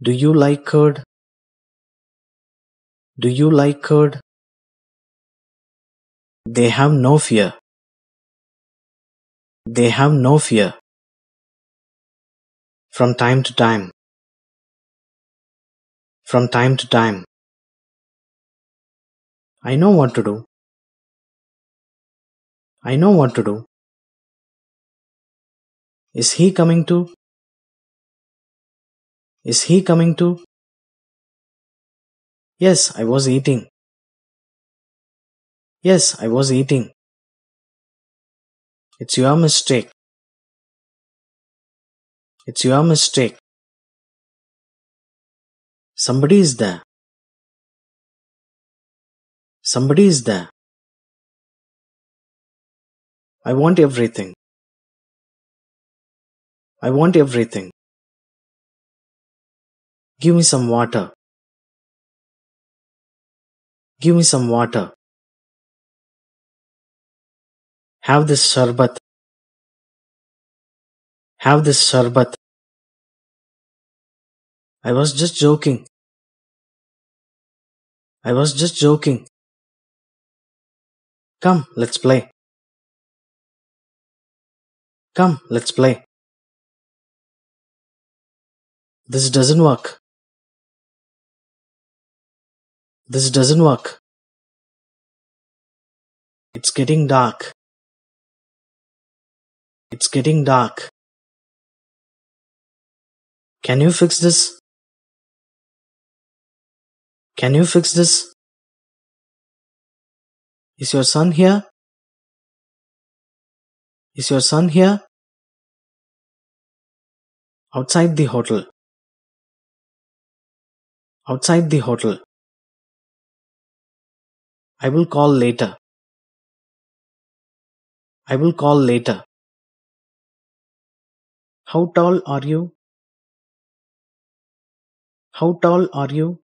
Do you like curd? Do you like curd? They have no fear. They have no fear. From time to time. From time to time. I know what to do. I know what to do. Is he coming too? Is he coming too? Yes, I was eating. Yes, I was eating. It's your mistake. It's your mistake. Somebody is there. Somebody is there. I want everything. I want everything. Give me some water. Give me some water. Have this sherbet. Have this sherbet. I was just joking. I was just joking. Come, let's play. Come, let's play. This doesn't work. This doesn't work. It's getting dark. It's getting dark. Can you fix this? Can you fix this? Is your son here? Is your son here? Outside the hotel. Outside the hotel. I will call later. I will call later. How tall are you? How tall are you?